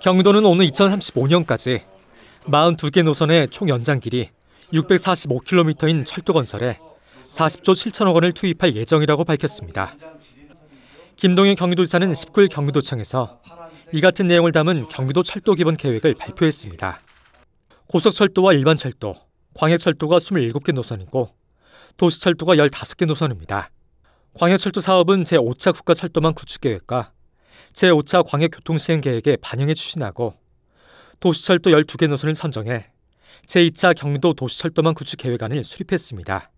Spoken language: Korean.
경도는 오는 2035년까지 42개 노선의 총 연장 길이 645km인 철도 건설에 40조 7천억 원을 투입할 예정이라고 밝혔습니다. 김동현 경기도지사는 19일 경기도청에서 이 같은 내용을 담은 경기도 철도 기본 계획을 발표했습니다. 고속철도와 일반철도, 광해철도가 27개 노선이고 도시철도가 15개 노선입니다. 광해철도 사업은 제5차 국가철도망 구축계획과 제5차 광역교통시행계획에 반영해 추진하고 도시철도 12개 노선을 선정해 제2차 경기도 도시철도망 구축 계획안을 수립했습니다.